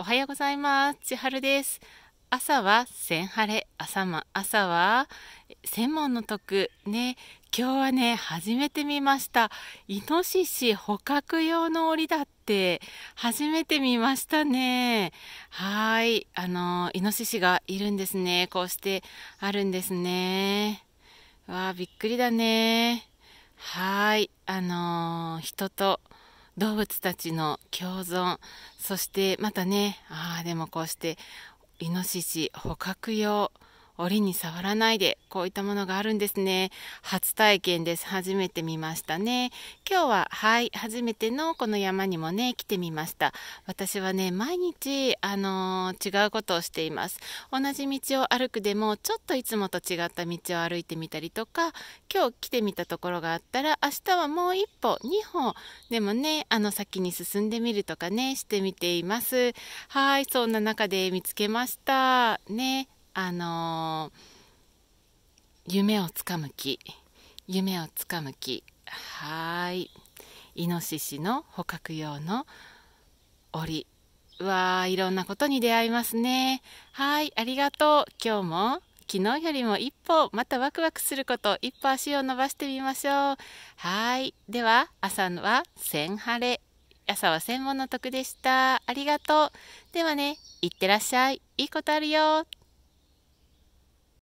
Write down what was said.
おはようございます。千春です。朝は千晴れ、朝ま、朝は専門の徳。ね、今日はね、初めて見ました。イノシシ捕獲用の檻だって、初めて見ましたね。はい。あの、イノシシがいるんですね。こうしてあるんですね。わあ、びっくりだね。はい。あの人と、動物たちの共存そしてまたねああでもこうしてイノシシ捕獲用檻に触らないでこういったものがあるんですね初体験です初めて見ましたね今日ははい初めてのこの山にもね来てみました私はね毎日あのー、違うことをしています同じ道を歩くでもちょっといつもと違った道を歩いてみたりとか今日来てみたところがあったら明日はもう1歩2歩でもねあの先に進んでみるとかねしてみていますはいそんな中で見つけましたねあのー、夢をつかむ木夢をつかむ木はいイノシシの捕獲用の檻わあいろんなことに出会いますねはいありがとう今日も昨日よりも一歩またワクワクすること一歩足を伸ばしてみましょうはいでは朝は千晴れ朝は専門の得でしたありがとうではねいってらっしゃいいいことあるよ